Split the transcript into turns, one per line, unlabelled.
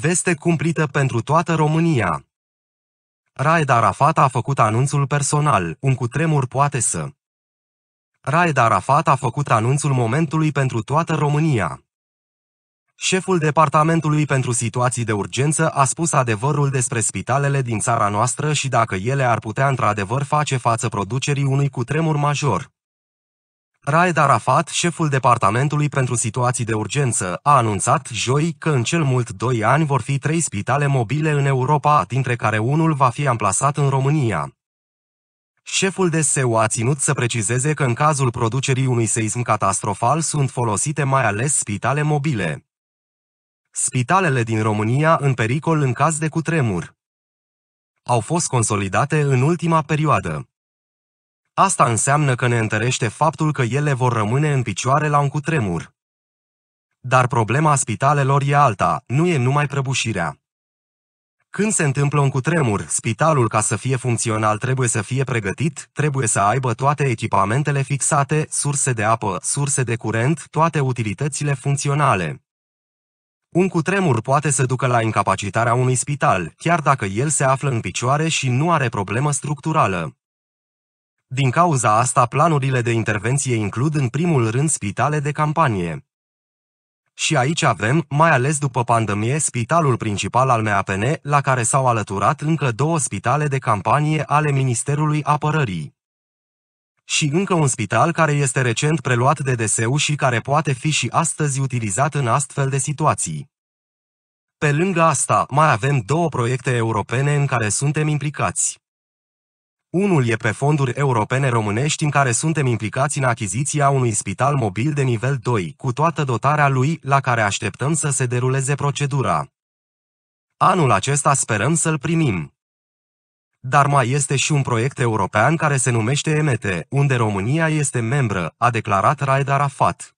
Veste cumplită pentru toată România. Raed Arafat a făcut anunțul personal, un cutremur poate să. Raed Arafat a făcut anunțul momentului pentru toată România. Șeful Departamentului pentru Situații de Urgență a spus adevărul despre spitalele din țara noastră și dacă ele ar putea într-adevăr face față producerii unui cutremur major. Raed Arafat, șeful Departamentului pentru Situații de Urgență, a anunțat joi că în cel mult doi ani vor fi trei spitale mobile în Europa, dintre care unul va fi amplasat în România. Șeful de SEU a ținut să precizeze că în cazul producerii unui seism catastrofal sunt folosite mai ales spitale mobile. Spitalele din România în pericol în caz de cutremur au fost consolidate în ultima perioadă. Asta înseamnă că ne întărește faptul că ele vor rămâne în picioare la un cutremur. Dar problema spitalelor e alta, nu e numai prăbușirea. Când se întâmplă un cutremur, spitalul ca să fie funcțional trebuie să fie pregătit, trebuie să aibă toate echipamentele fixate, surse de apă, surse de curent, toate utilitățile funcționale. Un cutremur poate să ducă la incapacitarea unui spital, chiar dacă el se află în picioare și nu are problemă structurală. Din cauza asta, planurile de intervenție includ în primul rând spitale de campanie. Și aici avem, mai ales după pandemie, spitalul principal al MAPN, la care s-au alăturat încă două spitale de campanie ale Ministerului Apărării și încă un spital care este recent preluat de DSU și care poate fi și astăzi utilizat în astfel de situații. Pe lângă asta, mai avem două proiecte europene în care suntem implicați. Unul e pe fonduri europene românești în care suntem implicați în achiziția unui spital mobil de nivel 2, cu toată dotarea lui, la care așteptăm să se deruleze procedura. Anul acesta sperăm să-l primim. Dar mai este și un proiect european care se numește EMETE, unde România este membră, a declarat Raed Arafat.